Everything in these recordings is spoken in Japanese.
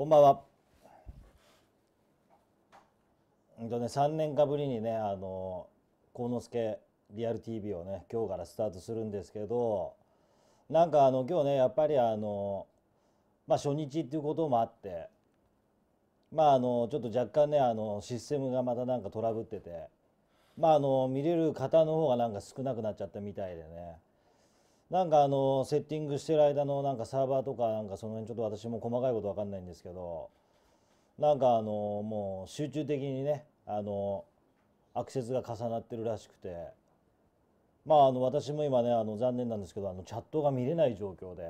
こんばんは。うんとね3年かぶりにねあの幸之助リアル TV をね今日からスタートするんですけどなんかあの今日ねやっぱりあのまあ初日っていうこともあってまああのちょっと若干ねあのシステムがまたなんかトラブっててまああの見れる方の方がなんか少なくなっちゃったみたいでねなんかあのセッティングしてる間のなんかサーバーとかなんかその辺ちょっと私も細かいことわかんないんですけどなんかあのもう集中的にねあのアクセスが重なってるらしくてまああの私も今ねあの残念なんですけどあのチャットが見れない状況で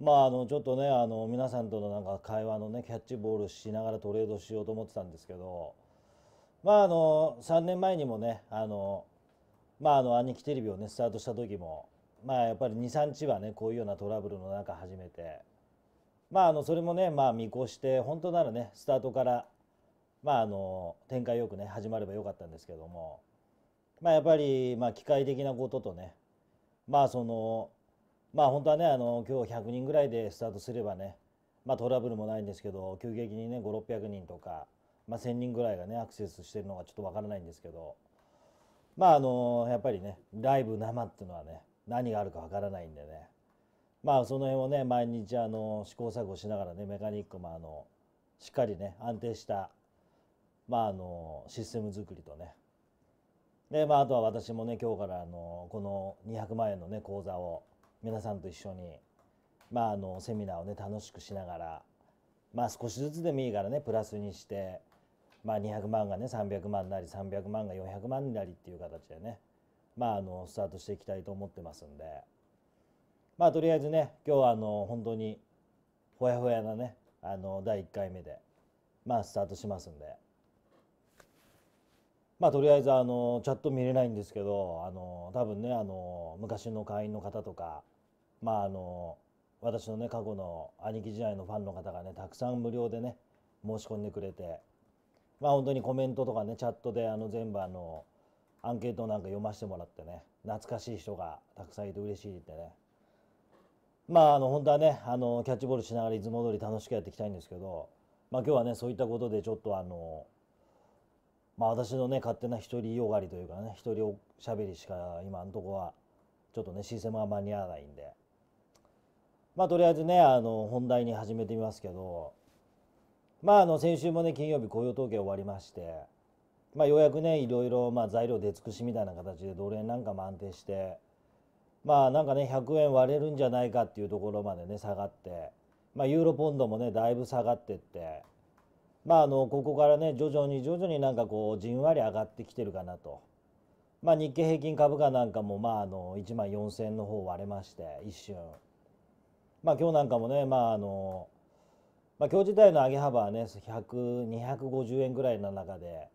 まああのちょっとねあの皆さんとのなんか会話のねキャッチボールしながらトレードしようと思ってたんですけどまああの3年前にもねあのまああの兄貴テレビをねスタートした時もまあやっぱり23日はねこういうようなトラブルの中初めてまああのそれもねまあ見越して本当ならねスタートからまああの展開よくね始まればよかったんですけどもまあやっぱりまあ機械的なこととねまあそのまあ本当はねあの今日100人ぐらいでスタートすればねまあトラブルもないんですけど急激にね5600人とか、まあ、1,000人ぐらいがねアクセスしてるのがちょっとわからないんですけどまああのやっぱりねライブ生っていうのはね何があるかわからないんでねまあその辺をね毎日あの試行錯誤しながらねメカニックもあのしっかりね安定したまああのシステム作りとねでまああとは私もね今日からあのこの200万円のね講座を皆さんと一緒にまああのセミナーをね楽しくしながらまあ少しずつでもいいからねプラスにしてまあ200万がね300万なり300万が400万になりっていう形でねまあ、あのスタートしていきたいと思ってますんで、まあ、とりあえずね今日はあの本当にほやほやなねあの第1回目で、まあ、スタートしますんで、まあ、とりあえずあのチャット見れないんですけどあの多分ねあの昔の会員の方とか、まあ、あの私のね過去の兄貴時代のファンの方がねたくさん無料でね申し込んでくれて、まあ、本当にコメントとかねチャットであの全部あのアンケートなんか読ませてもらってね懐かしい人がたくさんいて嬉しいってねまああの本当はねあのキャッチボールしながらいつも通り楽しくやっていきたいんですけど、まあ、今日はねそういったことでちょっとあの、まあ、私のね勝手な一人よがりというかね一人おしゃべりしか今のとこはちょっとねシステムが間に合わないんでまあとりあえずねあの本題に始めてみますけどまああの先週もね金曜日雇用統計終わりまして。まあ、ようやくねいろいろまあ材料出尽くしみたいな形で奴隷なんかも安定してまあなんかね100円割れるんじゃないかっていうところまでね下がって、まあ、ユーロポンドもねだいぶ下がってって、まあ、あのここからね徐々に徐々になんかこうじんわり上がってきてるかなと。まあ、日経平均株価なんかもまああの1万4,000円の方割れまして一瞬、まあ、今日なんかもね、まああのまあ、今日自体の上げ幅はね100250円ぐらいの中で、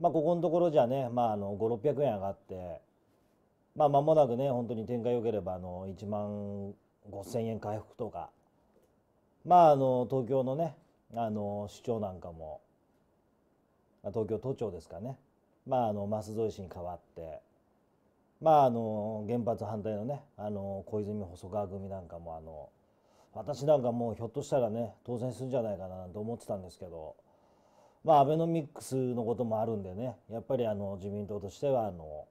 まあ、ここのところじゃね、まあ、あの5 6 0 0円上がって、まあ、間もなくね本当に展開良ければあの1万5,000円回復とか、まあ、あの東京のねあの市長なんかも東京都庁ですかね、まあ、あの舛添氏に代わって、まあ、あの原発反対のねあの小泉細川組なんかもあの私なんかもうひょっとしたらね当選するんじゃないかなと思ってたんですけど。まあ、アベノミックスのこともあるんでねやっぱりあの自民党としてはあの、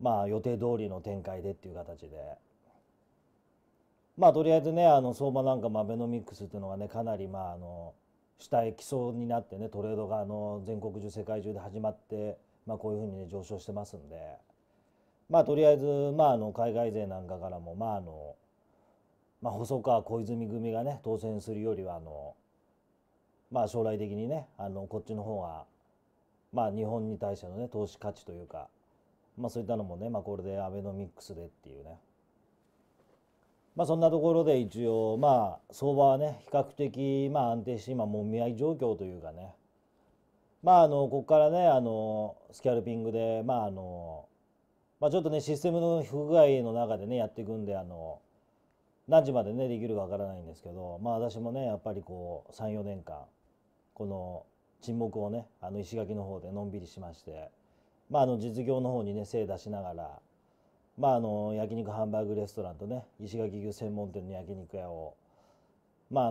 まあ、予定通りの展開でっていう形で、まあ、とりあえずねあの相場なんかもアベノミックスっていうのがねかなりまああの下へ来そうになってねトレードがあの全国中世界中で始まって、まあ、こういうふうにね上昇してますんで、まあ、とりあえず、まあ、あの海外勢なんかからもまああの、まあ、細川小泉組がね当選するよりはあのまあ、将来的にねあのこっちの方が、まあ、日本に対しての、ね、投資価値というか、まあ、そういったのもね、まあ、これでアベノミクスでっていうね、まあ、そんなところで一応、まあ、相場はね比較的、まあ、安定して今もみ合い状況というかねまあ、あのここからねあのスキャルピングで、まああのまあ、ちょっとねシステムの不具合の中でねやっていくんであの何時までねできるかわからないんですけど、まあ、私もねやっぱりこう34年間この沈黙をねあの石垣の方でのんびりしまして、まあ、あの実業の方にね精出しながら、まあ、あの焼肉ハンバーグレストランとね石垣牛専門店の焼肉屋を、まあ、あの